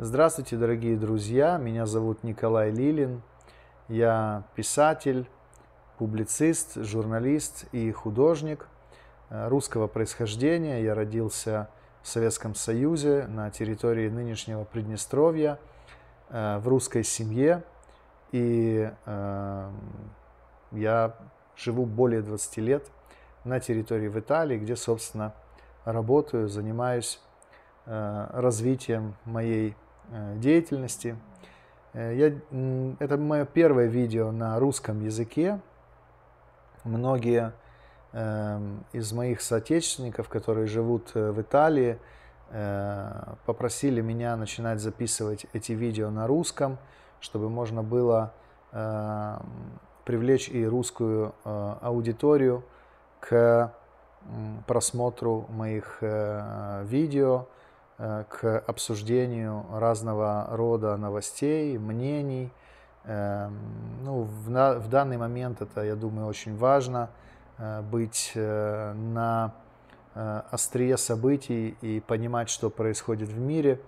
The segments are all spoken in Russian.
Здравствуйте, дорогие друзья! Меня зовут Николай Лилин. Я писатель, публицист, журналист и художник э, русского происхождения. Я родился в Советском Союзе на территории нынешнего Приднестровья э, в русской семье. И эм, я живу более 20 лет на территории в Италии, где, собственно, работаю, занимаюсь э, развитием моей Э, деятельности. Э, я, это мое первое видео на русском языке. Многие эм, из моих соотечественников, которые живут э, в Италии, попросили меня начинать записывать эти видео на русском, чтобы можно было привлечь и русскую аудиторию к просмотру моих видео, Э, к обсуждению разного рода новостей, мнений. Эм, ну, в, на, в данный момент это, я думаю, очень важно э, быть э, на острие событий и понимать, что происходит в мире.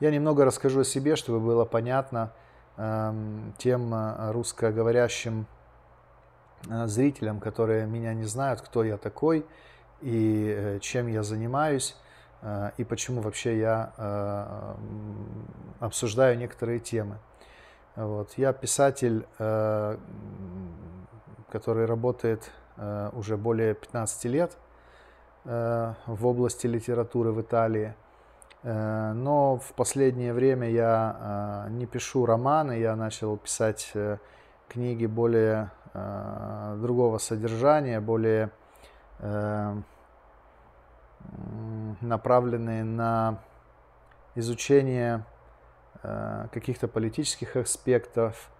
Я немного расскажу о себе, чтобы было понятно эм, тем русскоговорящим зрителям, которые меня не знают, кто я такой и чем я занимаюсь. Э, и почему вообще я э, обсуждаю некоторые темы. Вот. Я писатель, э, который работает уже более 15 лет в области литературы в Италии. Но в последнее время я не пишу романы, я начал писать книги более другого содержания, более направленные на изучение э, каких-то политических аспектов,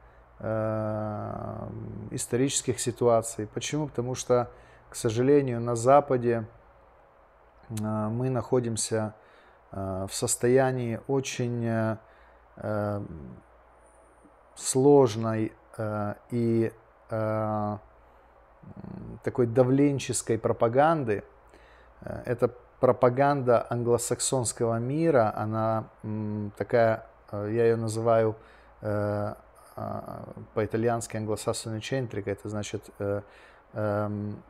э, исторических ситуаций. Почему? Потому что, к сожалению, на Западе э, мы находимся в состоянии очень сложной и такой давленческой пропаганды, Э, это пропаганда англосаксонского мира, она такая, э, я ее называю э, а, по-итальянски англосаксонный чентрика, это значит эм,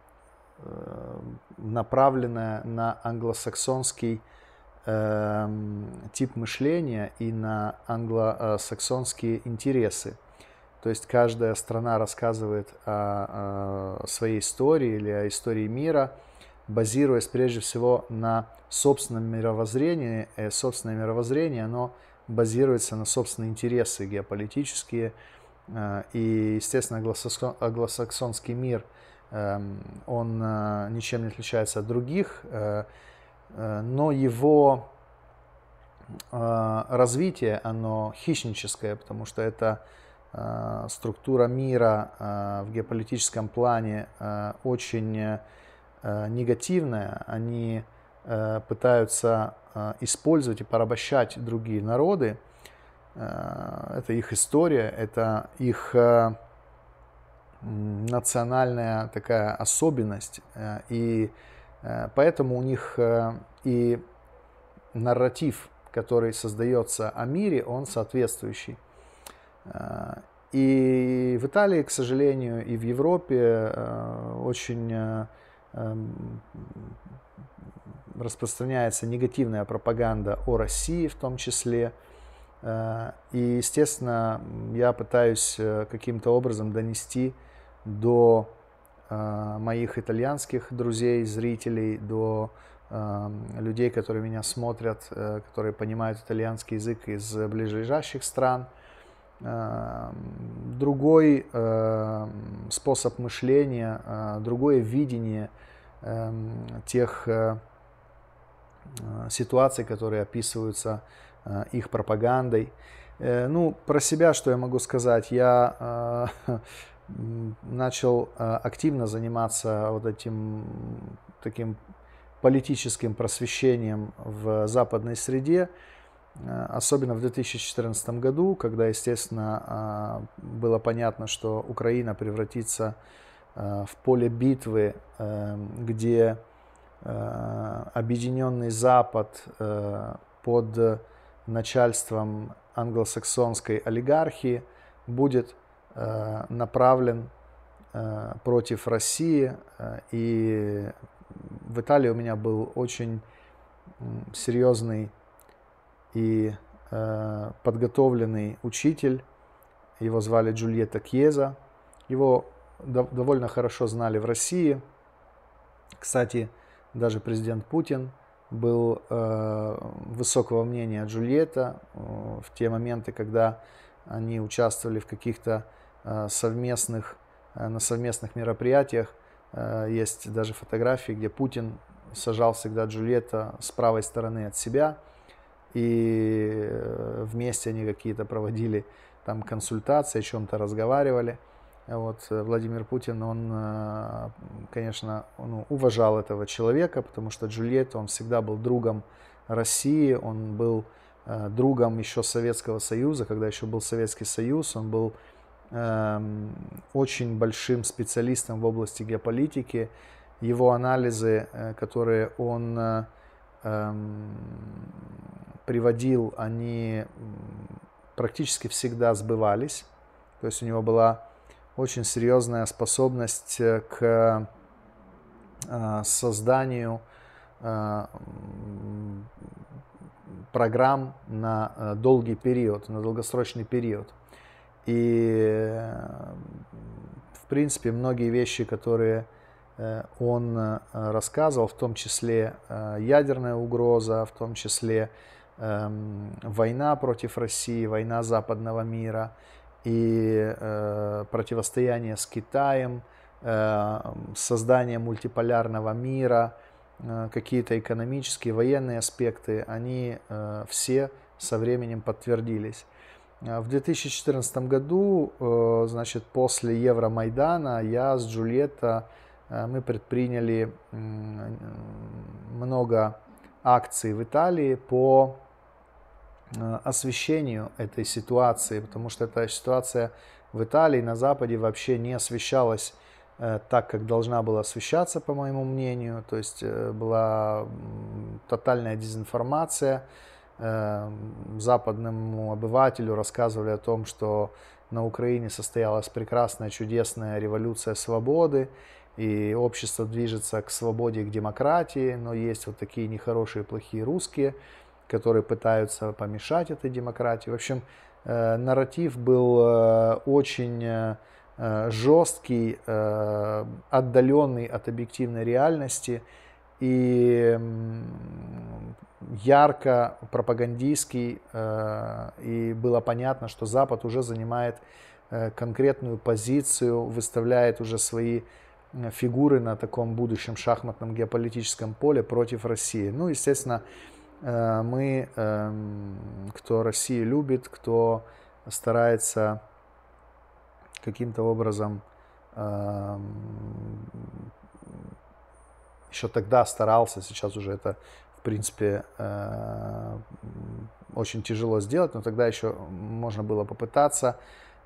направленная на англосаксонский эм, тип мышления и на англосаксонские интересы. То есть каждая страна рассказывает о, о своей истории или о истории мира – базируясь прежде всего на собственном мировоззрении. И э, собственное мировоззрение, оно базируется на собственные интересы геополитические. Э, и, естественно, англосаксонский мир, эм, он э, ничем не отличается от других, но его развитие, оно хищническое, потому что это структура мира в геополитическом плане очень Э, негативное, они э, пытаются э, использовать и порабощать другие народы. Это их история, это их национальная такая особенность. И поэтому у них и нарратив, который создается о мире, он соответствующий. И в Италии, к сожалению, и в Европе очень Эм, распространяется негативная пропаганда о России в том числе. Э, и, естественно, я пытаюсь э, каким-то образом донести до э, моих итальянских друзей, зрителей, до людей, которые меня смотрят, которые понимают итальянский язык из ближайших стран. Другой способ мышления, другое видение – Эм, тех э, э, ситуаций, которые описываются э, их пропагандой. Ну, про себя что я могу сказать? Я начал активно заниматься вот этим таким политическим просвещением в западной среде, особенно в 2014 году, когда, естественно, было понятно, что Украина превратится в Э, в поле битвы, эм, где э, Объединенный Запад э, под начальством англосаксонской олигархии будет направлен против России. И в Италии у меня был очень серьезный и подготовленный учитель. Его звали Джульетта Кьеза. Его довольно хорошо знали в России. Кстати, даже президент Путин был э, высокого мнения Джульетта э, в те моменты, когда они участвовали в каких-то э, совместных, э, на совместных мероприятиях. Э, есть даже фотографии, где Путин сажал всегда Джульетта с правой стороны от себя, и э, вместе они какие-то проводили там консультации, о чем-то разговаривали – вот, э, Владимир Путин, он, э, конечно, ну, уважал этого человека, потому что Джульетта, он всегда был другом России, он был э, другом еще Советского Союза, когда еще был Советский Союз, он был эм, очень большим специалистом в области геополитики. Его анализы, которые он эм, приводил, они практически всегда сбывались. То есть у него была очень серьезная способность э, к а, созданию а, программ на э, долгий период, на долгосрочный период. И, э, в принципе, многие вещи, которые он рассказывал, в том числе ядерная угроза, в том числе эм, война против России, война западного мира – и э, противостояние с Китаем, э, создание мультиполярного мира, э, какие-то экономические, военные аспекты, они э, все со временем подтвердились. Э, в 2014 году, э, значит, после Евромайдана я с Джульетта, э, мы предприняли э, много акций в Италии по Э, освещению этой ситуации, потому что эта ситуация в Италии, на Западе вообще не освещалась э, так, как должна была освещаться, по моему мнению. То есть э, была тотальная дезинформация. Западному обывателю рассказывали о том, что на Украине состоялась прекрасная, чудесная революция свободы, и общество движется к свободе, к демократии, но есть вот такие нехорошие, плохие русские – которые пытаются помешать этой демократии. В общем, э, нарратив был э, очень э, жесткий, отдаленный от объективной реальности и ярко пропагандистский, и было понятно, что Запад уже занимает конкретную позицию, выставляет уже свои фигуры на таком будущем шахматном геополитическом поле против России. Ну, естественно, Э, мы, эм, кто Россию любит, кто старается каким-то образом, эм, еще тогда старался, сейчас уже это, в принципе, э, очень тяжело сделать, но тогда еще можно было попытаться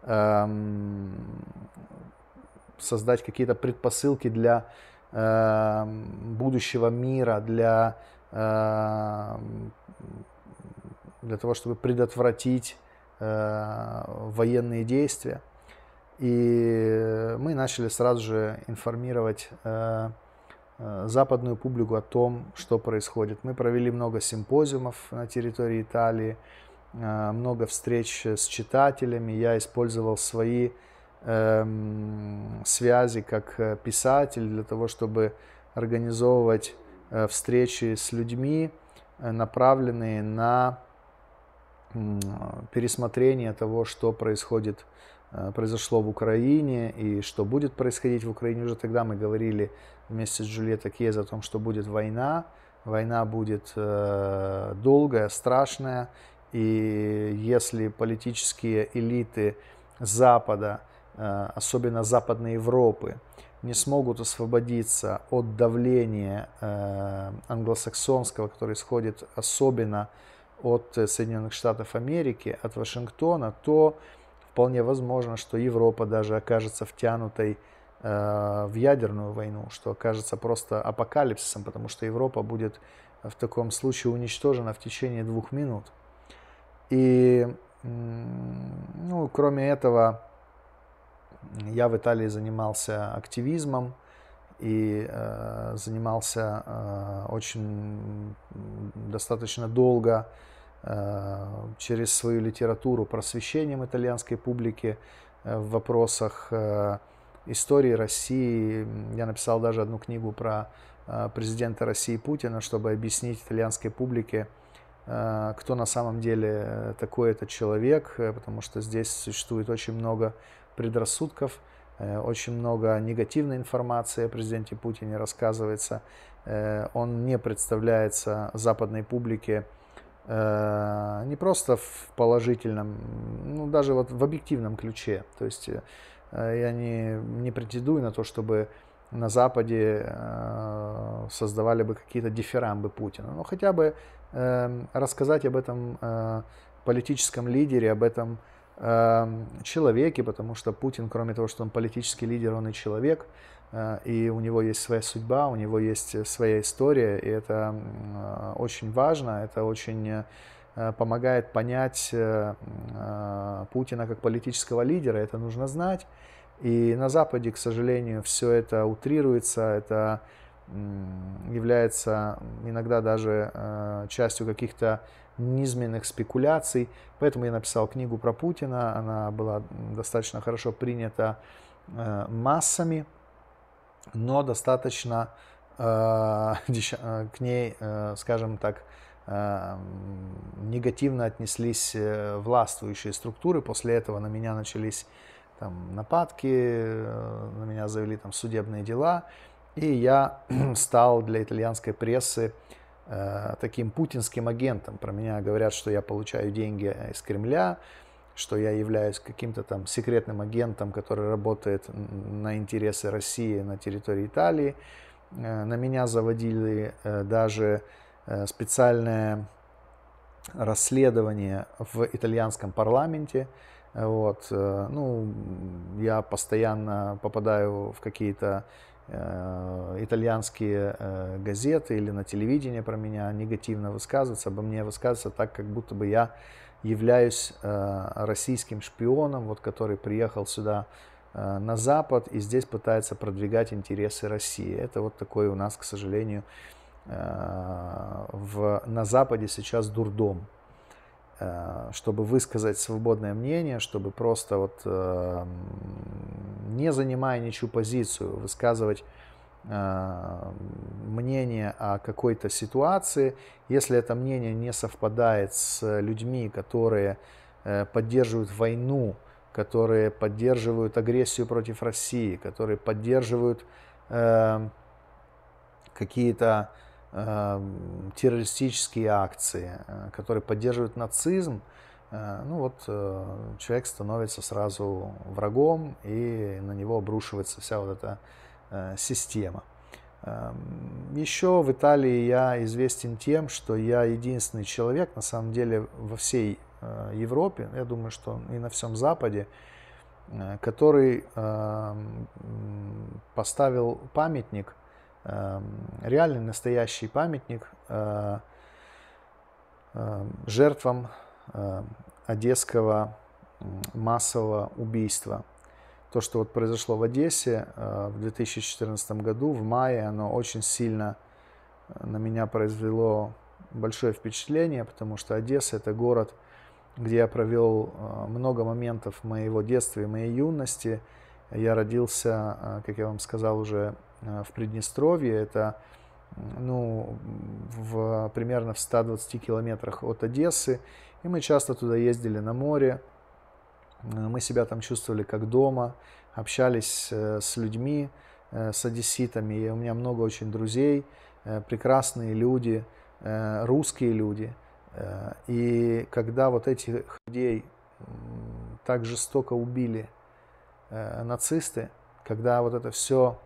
эм, создать какие-то предпосылки для будущего мира, для Э, для того, чтобы предотвратить э, военные действия. И мы начали сразу же информировать э, западную публику о том, что происходит. Мы провели много симпозиумов на территории Италии, много встреч с читателями. Я использовал свои эм, связи как писатель для того, чтобы организовывать Э, встречи с людьми, э, направленные на пересмотрение того, что происходит, э, произошло в Украине и что будет происходить в Украине. Уже тогда мы говорили вместе с Джульеттой Кьез о том, что будет война. Война будет долгая, страшная. И если политические элиты Запада, особенно Западной Европы, не смогут освободиться от давления э, англосаксонского, который исходит особенно от э, Соединенных Штатов Америки, от Вашингтона, то вполне возможно, что Европа даже окажется втянутой э, в ядерную войну, что окажется просто апокалипсисом, потому что Европа будет в таком случае уничтожена в течение двух минут. И ну, кроме этого, я в Италии занимался активизмом и э, занимался э, очень достаточно долго э, через свою литературу просвещением итальянской публики э, в вопросах э, истории России. Я написал даже одну книгу про э, президента России Путина, чтобы объяснить итальянской публике, э, кто на самом деле э, такой этот человек, потому что здесь существует очень много предрассудков, э, очень много негативной информации о президенте Путине рассказывается. Э, он не представляется западной публике э, не просто в положительном, ну даже вот в объективном ключе. То есть я не, не претендую на то, чтобы на Западе создавали бы какие-то дифирамбы Путина. Но хотя бы эм, рассказать об этом политическом лидере, об этом Эм, человеке, потому что Путин, кроме того, что он политический лидер, он и человек, э, и у него есть своя судьба, у него есть э, своя история, и это э, очень важно, это очень помогает понять Путина как политического лидера, это нужно знать. И на Западе, к сожалению, все это утрируется, это является иногда даже частью каких-то низменных спекуляций. Поэтому я написал книгу про Путина, она была достаточно хорошо принята э, массами, но достаточно э, э, к ней, скажем так, негативно отнеслись властвующие структуры. После этого на меня начались там, нападки, на меня завели там, судебные дела. И я стал для итальянской прессы Э, таким путинским агентом. Про меня говорят, что я получаю деньги э, из Кремля, что я являюсь каким-то там секретным агентом, который работает на интересы России на территории Италии. Э, на меня заводили даже специальное расследование в итальянском парламенте. Вот. Ну, я постоянно попадаю в какие-то Э, итальянские э, газеты или на телевидении про меня негативно высказываться, обо мне высказываться так, как будто бы я являюсь э, российским шпионом, вот, который приехал сюда на Запад и здесь пытается продвигать интересы России. Это вот такой у нас, к сожалению, в, на Западе сейчас дурдом. Э, чтобы высказать свободное мнение, чтобы просто вот эм, не занимая ничью позицию, высказывать э, мнение о какой-то ситуации, если это мнение не совпадает с людьми, которые э, поддерживают войну, которые поддерживают агрессию против России, которые поддерживают эм, какие-то Эм, террористические акции, э, которые поддерживают нацизм, э, ну вот э, человек становится сразу врагом, и на него обрушивается вся вот эта система. Эм, Еще в Италии я известен тем, что я единственный человек, на самом деле, во всей Европе, я думаю, что и на всем Западе, который эм, поставил памятник Эм, реальный настоящий памятник э, эм, жертвам эм, одесского массового убийства. То, что вот произошло в Одессе э, в 2014 году, в мае, оно очень сильно э, на меня произвело большое впечатление, потому что Одесса – это город, где я провел много моментов моего детства и моей юности. Я родился, как я вам сказал, уже Э, в Приднестровье. Это ну, в, примерно в 120 километрах от Одессы. И мы часто туда ездили на море. Э, мы себя там чувствовали как дома, общались э, с людьми, с одесситами. И у меня много очень друзей, прекрасные люди, русские люди. И когда вот этих людей так жестоко убили нацисты, когда вот это все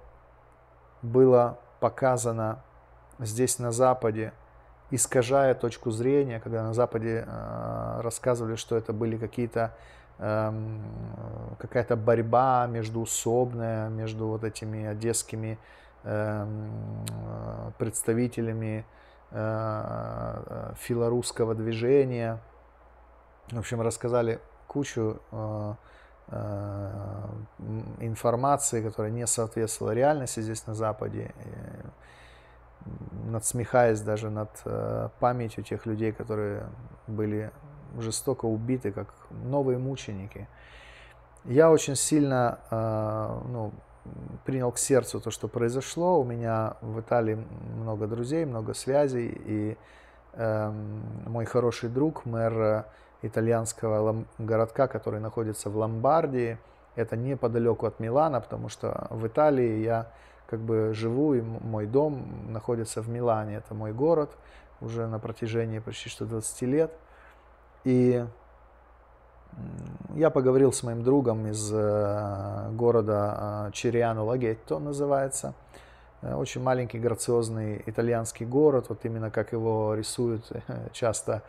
было показано здесь на Западе, искажая точку зрения, когда на Западе э, рассказывали, что это были какие-то э, какая-то борьба междуусобная между вот этими одесскими э, представителями э, э филорусского движения. В общем, рассказали кучу э, Э, информации, которая не соответствовала реальности здесь на Западе, э, надсмехаясь даже над э, памятью тех людей, которые были жестоко убиты, как новые мученики. Я очень сильно ну, принял к сердцу то, что произошло. У меня в Италии много друзей, много связей, и эм, мой хороший друг, мэр итальянского городка, который находится в Ломбардии. Это неподалеку от Милана, потому что в Италии я как бы живу, и мой дом находится в Милане. Это мой город уже на протяжении почти что 20 лет. И я поговорил с моим другом из э, города э, Чериано Лагетто, называется. Э, очень маленький, грациозный итальянский город, вот именно как его рисуют часто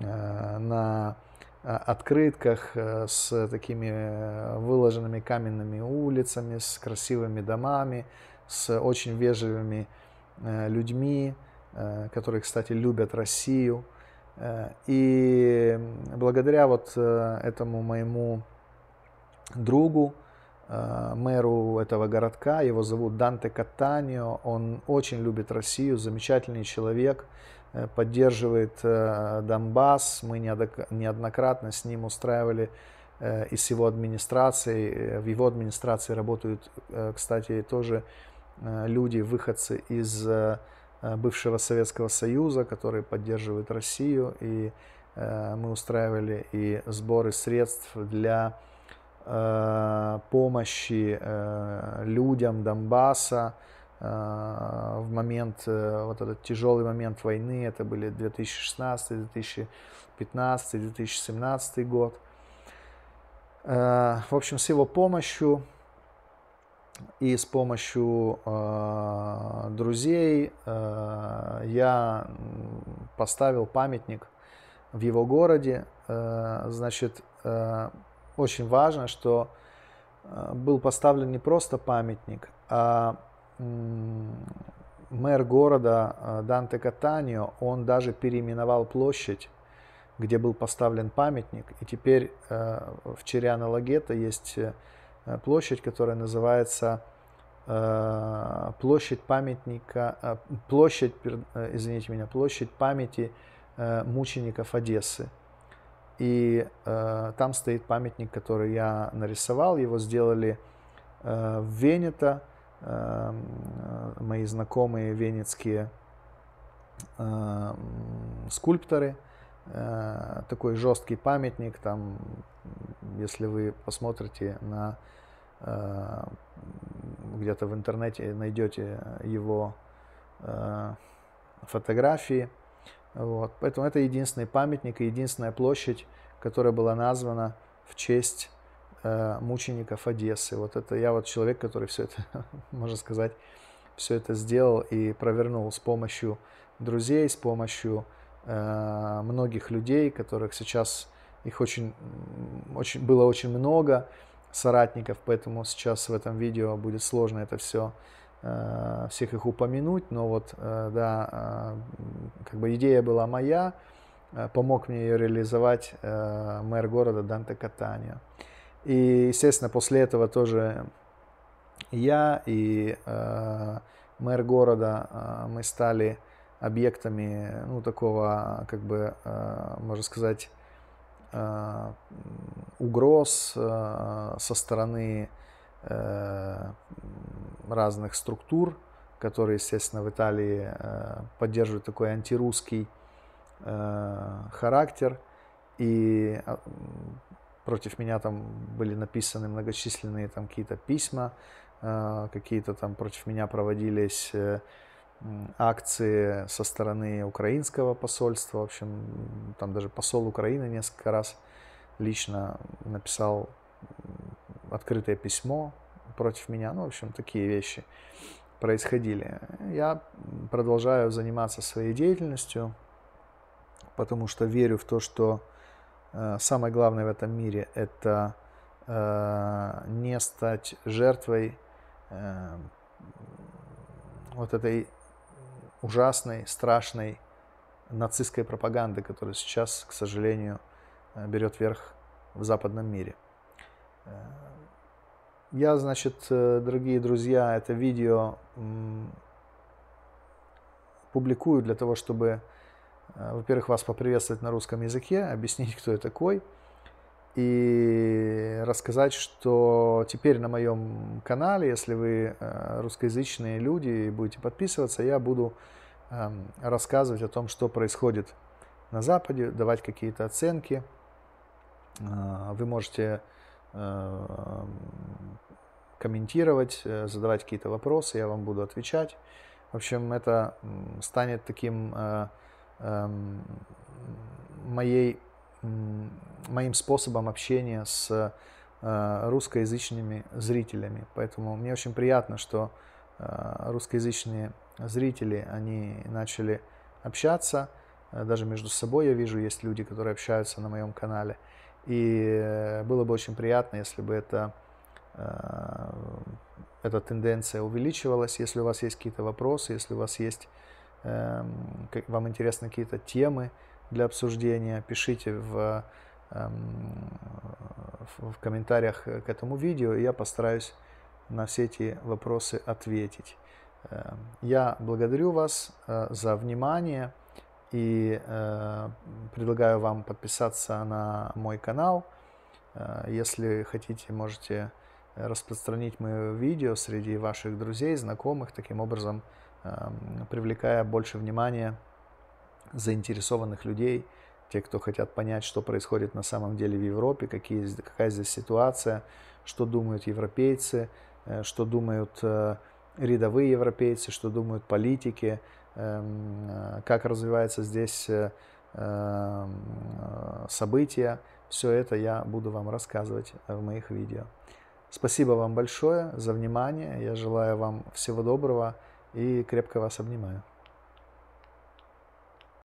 Э, на э, открытках э, с такими выложенными каменными улицами, с красивыми домами, с очень вежливыми людьми, которые, кстати, любят Россию. И благодаря вот этому моему другу, мэру этого городка, его зовут Данте Катанио, он очень любит Россию, замечательный человек, Э, поддерживает э, Донбасс. Мы неоднократно с ним устраивали э, и с его администрацией. В его администрации работают, кстати, тоже люди, выходцы из бывшего Советского Союза, которые поддерживают Россию. И мы устраивали и сборы средств для помощи людям Донбасса, а, в момент, э, вот этот тяжелый момент войны, это были 2016, 2015, 2017 год. Э, в общем, с его помощью и с помощью э, друзей я поставил памятник в его городе. значит, очень важно, что был поставлен не просто памятник, а мэр города э, Данте Катанио, он даже переименовал площадь, где был поставлен памятник. И теперь э, в Чериано Лагета есть э, площадь, которая называется площадь памятника, площадь, извините меня, площадь памяти мучеников Одессы. И э, там стоит памятник, который я нарисовал. Его сделали э, в Венето. Эм, мои знакомые венецкие эм, скульпторы, э, такой жесткий памятник, там, если вы посмотрите на э, где-то в интернете найдете его э, фотографии. Вот. Поэтому это единственный памятник и единственная площадь, которая была названа в честь Э, мучеников Одессы. Вот это я вот человек, который все это, можно сказать, все это сделал и провернул с помощью друзей, с помощью э, многих людей, которых сейчас их очень, очень было очень много соратников, поэтому сейчас в этом видео будет сложно это все э, всех их упомянуть, но вот э, да, э, как бы идея была моя, э, помог мне ее реализовать э, мэр города Данте Катания. И, естественно, после этого тоже я и э, мэр города, э, мы стали объектами, ну, такого, как бы, э, можно сказать, э, угроз э, со стороны э, разных структур, которые, естественно, в Италии э, поддерживают такой антирусский э, характер. И э, против меня там были написаны многочисленные там какие-то письма, э, какие-то там против меня проводились э, акции со стороны украинского посольства, в общем, там даже посол Украины несколько раз лично написал открытое письмо против меня, ну, в общем, такие вещи происходили. Я продолжаю заниматься своей деятельностью, потому что верю в то, что Э, самое главное в этом мире – это э, не стать жертвой э, вот этой ужасной, страшной нацистской пропаганды, которая сейчас, к сожалению, берет верх в западном мире. Я, значит, дорогие друзья, это видео публикую для того, чтобы Э, во-первых, вас поприветствовать на русском языке, объяснить, кто я такой, и рассказать, что теперь на моем канале, если вы э, русскоязычные люди и будете подписываться, я буду эм, рассказывать о том, что происходит на Западе, давать какие-то оценки. Э, вы можете комментировать, задавать какие-то вопросы, я вам буду отвечать. В общем, это станет таким Эм, моей, моим способом общения с э, русскоязычными зрителями. Поэтому мне очень приятно, что э, русскоязычные зрители, они начали общаться, э, даже между собой я вижу, есть люди, которые общаются на моем канале. И было бы очень приятно, если бы это, эта тенденция увеличивалась. Если у вас есть какие-то вопросы, если у вас есть Эм, вам интересны какие-то темы для обсуждения, пишите эм, в, в комментариях к этому видео, и я постараюсь на все эти вопросы ответить. Эм, я благодарю вас э, за внимание и э, предлагаю вам подписаться на мой канал. Э, если хотите, можете распространить мое видео среди ваших друзей, знакомых. Таким образом, привлекая больше внимания заинтересованных людей, те, кто хотят понять, что происходит на самом деле в Европе, какие, какая здесь ситуация, что думают европейцы, э, что думают э, рядовые европейцы, что думают политики, эм, э, как развиваются здесь эм, события. Все это я буду вам рассказывать в моих видео. Спасибо вам большое за внимание. Я желаю вам всего доброго и крепко вас обнимаю.